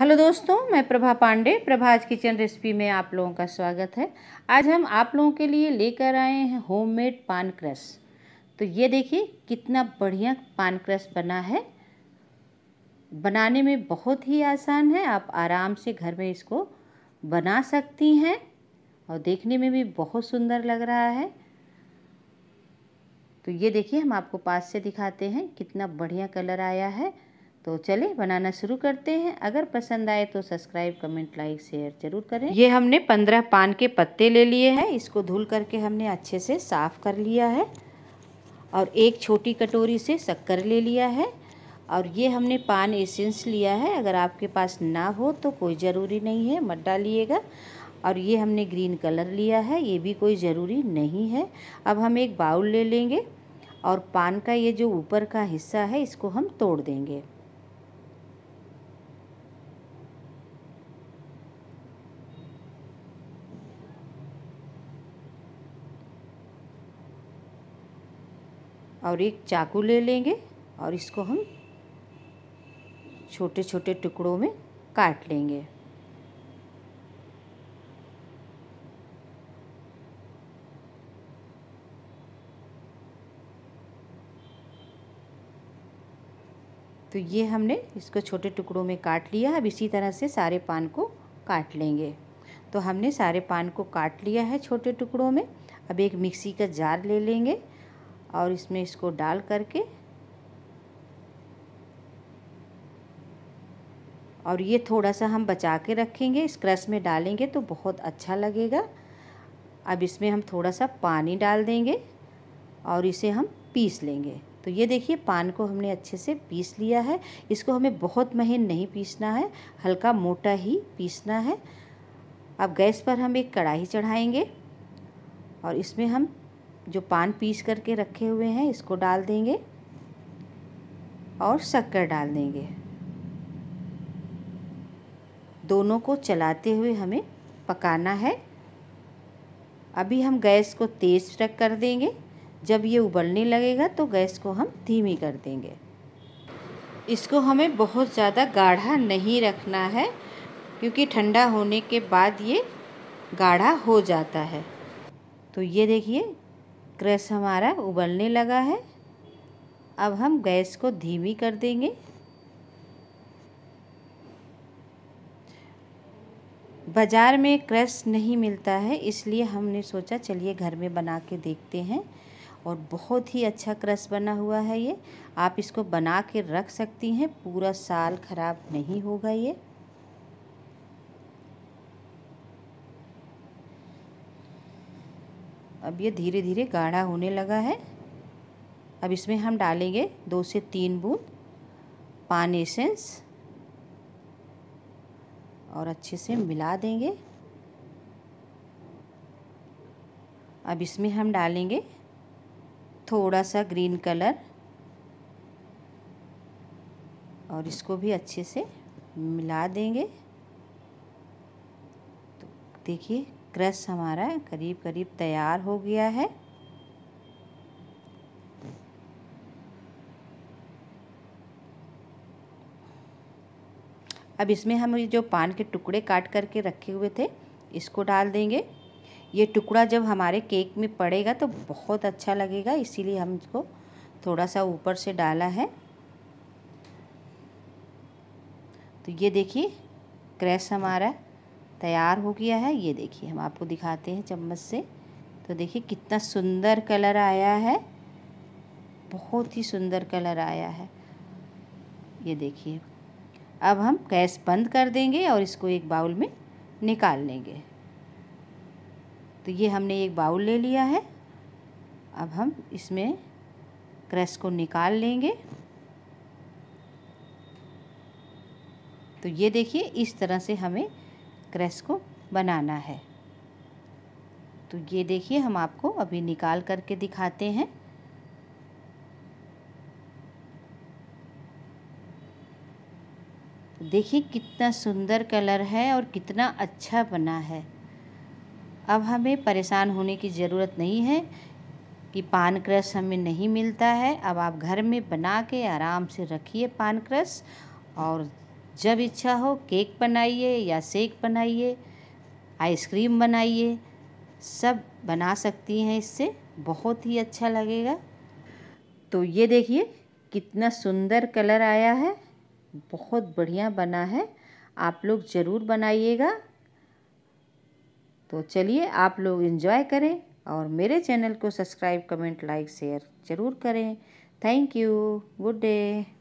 hello दोस्तों मैं Prabha Pandey Prabha's kitchen recipe में आप लोगों का स्वागत है आज हम आप लोगों के लिए लेकर आए हैं होममेड पान क्रश तो ये देखिए कितना बढ़िया पान क्रश बना है बनाने में बहुत ही आसान है आप आराम से घर में इसको बना सकती हैं और देखने में भी बहुत सुंदर लग रहा है तो ये देखिए हम आपको पास से दिखाते हैं कितना बढ़िया कलर आया है तो चलिए बनाना शुरू करते हैं अगर पसंद आए तो सब्सक्राइब कमेंट लाइक शेयर जरूर करें ये हमने पंद्रह पान के पत्ते ले लिए हैं इसको धुल करके हमने अच्छे से साफ़ कर लिया है और एक छोटी कटोरी से शक्कर ले लिया है और ये हमने पान एसेंस लिया है अगर आपके पास ना हो तो कोई ज़रूरी नहीं है मत डालिएगा और ये हमने ग्रीन कलर लिया है ये भी कोई ज़रूरी नहीं है अब हम एक बाउल ले लेंगे और पान का ये जो ऊपर का हिस्सा है इसको हम तोड़ देंगे और एक चाकू ले लेंगे और इसको हम छोटे छोटे टुकड़ों में काट लेंगे तो ये हमने इसको छोटे टुकड़ों में काट लिया अब इसी तरह से सारे पान को काट लेंगे तो हमने सारे पान को काट लिया है छोटे टुकड़ों में अब एक मिक्सी का जार ले लेंगे और इसमें इसको डाल करके और ये थोड़ा सा हम बचा के रखेंगे इस क्रश में डालेंगे तो बहुत अच्छा लगेगा अब इसमें हम थोड़ा सा पानी डाल देंगे और इसे हम पीस लेंगे तो ये देखिए पान को हमने अच्छे से पीस लिया है इसको हमें बहुत महीन नहीं पीसना है हल्का मोटा ही पीसना है अब गैस पर हम एक कढ़ाई चढ़ाएंगे और इसमें हम जो पान पीस करके रखे हुए हैं इसको डाल देंगे और शक्कर डाल देंगे दोनों को चलाते हुए हमें पकाना है अभी हम गैस को तेज़ रख कर देंगे जब ये उबलने लगेगा तो गैस को हम धीमी कर देंगे इसको हमें बहुत ज़्यादा गाढ़ा नहीं रखना है क्योंकि ठंडा होने के बाद ये गाढ़ा हो जाता है तो ये देखिए क्रश हमारा उबलने लगा है अब हम गैस को धीमी कर देंगे बाज़ार में क्रश नहीं मिलता है इसलिए हमने सोचा चलिए घर में बना के देखते हैं और बहुत ही अच्छा क्रश बना हुआ है ये आप इसको बना के रख सकती हैं पूरा साल ख़राब नहीं होगा ये अब ये धीरे धीरे गाढ़ा होने लगा है अब इसमें हम डालेंगे दो से तीन बूंद पान एसेंस और अच्छे से मिला देंगे अब इसमें हम डालेंगे थोड़ा सा ग्रीन कलर और इसको भी अच्छे से मिला देंगे तो देखिए क्रश हमारा करीब करीब तैयार हो गया है अब इसमें हम ये जो पान के टुकड़े काट करके रखे हुए थे इसको डाल देंगे ये टुकड़ा जब हमारे केक में पड़ेगा तो बहुत अच्छा लगेगा इसीलिए हम इसको थोड़ा सा ऊपर से डाला है तो ये देखिए क्रैश हमारा तैयार हो गया है ये देखिए हम आपको दिखाते हैं चम्मच से तो देखिए कितना सुंदर कलर आया है बहुत ही सुंदर कलर आया है ये देखिए अब हम गैस बंद कर देंगे और इसको एक बाउल में निकाल लेंगे तो ये हमने एक बाउल ले लिया है अब हम इसमें क्रश को निकाल लेंगे तो ये देखिए इस तरह से हमें क्रेस को बनाना है तो ये देखिए हम आपको अभी निकाल करके दिखाते हैं देखिए कितना सुंदर कलर है और कितना अच्छा बना है अब हमें परेशान होने की ज़रूरत नहीं है कि पान क्रश हमें नहीं मिलता है अब आप घर में बना के आराम से रखिए पान क्रश और जब इच्छा हो केक बनाइए या सेक बनाइए आइसक्रीम बनाइए सब बना सकती हैं इससे बहुत ही अच्छा लगेगा तो ये देखिए कितना सुंदर कलर आया है बहुत बढ़िया बना है आप लोग ज़रूर बनाइएगा तो चलिए आप लोग इन्जॉय करें और मेरे चैनल को सब्सक्राइब कमेंट लाइक शेयर ज़रूर करें थैंक यू गुड डे